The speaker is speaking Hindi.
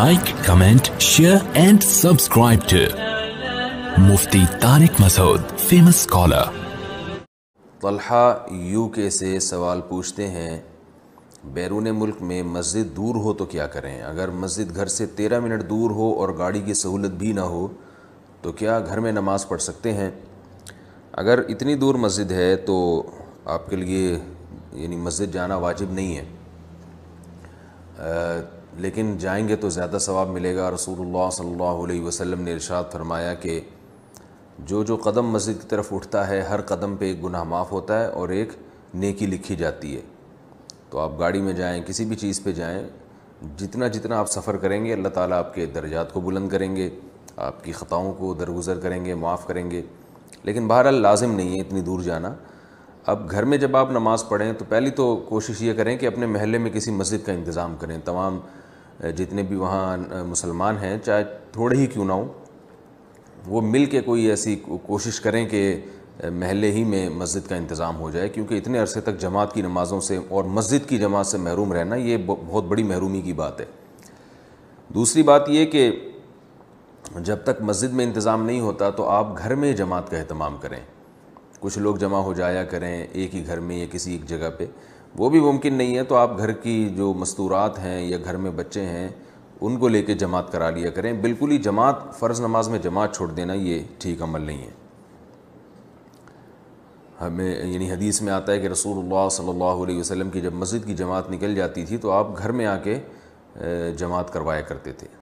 like comment share and subscribe to Mufti Tariq Masood famous scholar Talha UK से सवाल पूछते हैं बैरून मुल्क में मस्जिद दूर हो तो क्या करें अगर मस्जिद घर से तेरह मिनट दूर हो और गाड़ी की सहूलत भी ना हो तो क्या घर में नमाज़ पढ़ सकते हैं अगर इतनी दूर मस्जिद है तो आपके लिए यानी मस्जिद जाना वाजिब नहीं है आ, लेकिन जाएंगे तो ज़्यादा सवाब मिलेगा रसूलुल्लाह सल्लल्लाहु अलैहि वसल्लम ने इरशाद फरमाया कि जो जो कदम मस्जिद की तरफ उठता है हर कदम पे एक गुनाह माफ़ होता है और एक नेकी लिखी जाती है तो आप गाड़ी में जाएं किसी भी चीज़ पे जाएं जितना जितना आप सफ़र करेंगे अल्लाह ताला आपके दर्जात को बुलंद करेंगे आपकी ख़ताओं को दरगुजर करेंगे माफ़ करेंगे लेकिन बहरहाल लाजिम नहीं है इतनी दूर जाना अब घर में जब आप नमाज़ पढ़ें तो पहली तो कोशिश ये करें कि अपने महल में किसी मस्जिद का इंतज़ाम करें तमाम जितने भी वहाँ मुसलमान हैं चाहे थोड़े ही क्यों ना हो वो मिल के कोई ऐसी कोशिश करें कि महल ही में मस्जिद का इंतज़ाम हो जाए क्योंकि इतने अरसे तक जमात की नमाज़ों से और मस्जिद की जमात से महरूम रहना ये बहुत बड़ी महरूमी की बात है दूसरी बात ये कि जब तक मस्जिद में इंतज़ाम नहीं होता तो आप घर में जमात का अहतमाम करें कुछ लोग जमा हो जाया करें एक ही घर में या किसी एक जगह पे वो भी मुमकिन नहीं है तो आप घर की जो मस्तूरात हैं या घर में बच्चे हैं उनको लेके जमात करा लिया करें बिल्कुल ही जमात फ़र्ज़ नमाज में जमात छोड़ देना ये ठीक अमल नहीं है हमें यानी हदीस में आता है कि रसूलुल्लाह सल्लल्लाहु अलैहि वसल्लम की जब मस्जिद की जमात निकल जाती थी तो आप घर में आके जमात करवाया करते थे